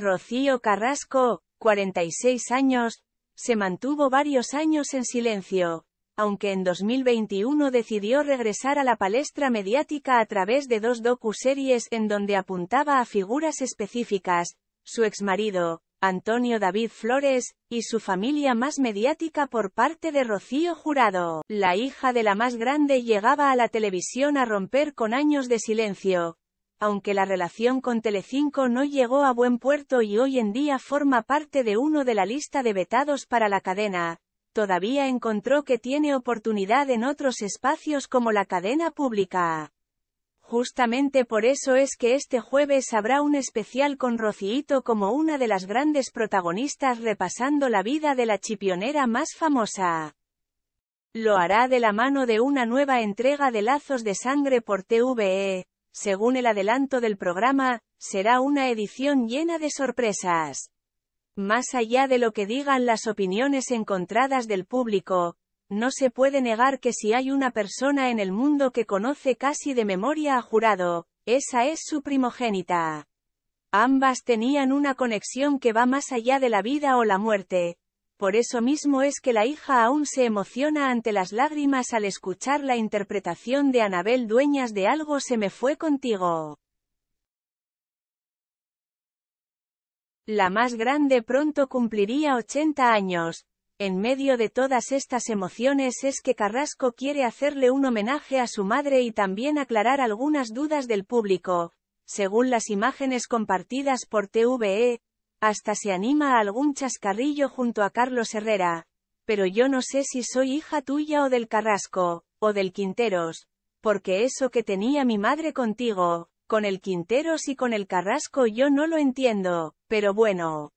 Rocío Carrasco, 46 años, se mantuvo varios años en silencio, aunque en 2021 decidió regresar a la palestra mediática a través de dos docuseries en donde apuntaba a figuras específicas, su exmarido, Antonio David Flores, y su familia más mediática por parte de Rocío Jurado. La hija de la más grande llegaba a la televisión a romper con años de silencio, aunque la relación con Telecinco no llegó a buen puerto y hoy en día forma parte de uno de la lista de vetados para la cadena, todavía encontró que tiene oportunidad en otros espacios como la cadena pública. Justamente por eso es que este jueves habrá un especial con Rocíito como una de las grandes protagonistas repasando la vida de la chipionera más famosa. Lo hará de la mano de una nueva entrega de Lazos de Sangre por TVE, según el adelanto del programa, será una edición llena de sorpresas. Más allá de lo que digan las opiniones encontradas del público, no se puede negar que si hay una persona en el mundo que conoce casi de memoria a jurado, esa es su primogénita. Ambas tenían una conexión que va más allá de la vida o la muerte, por eso mismo es que la hija aún se emociona ante las lágrimas al escuchar la interpretación de Anabel Dueñas de Algo se me fue contigo. La más grande pronto cumpliría 80 años. En medio de todas estas emociones es que Carrasco quiere hacerle un homenaje a su madre y también aclarar algunas dudas del público. Según las imágenes compartidas por TVE, hasta se anima a algún chascarrillo junto a Carlos Herrera. Pero yo no sé si soy hija tuya o del Carrasco, o del Quinteros, porque eso que tenía mi madre contigo, con el Quinteros y con el Carrasco yo no lo entiendo, pero bueno.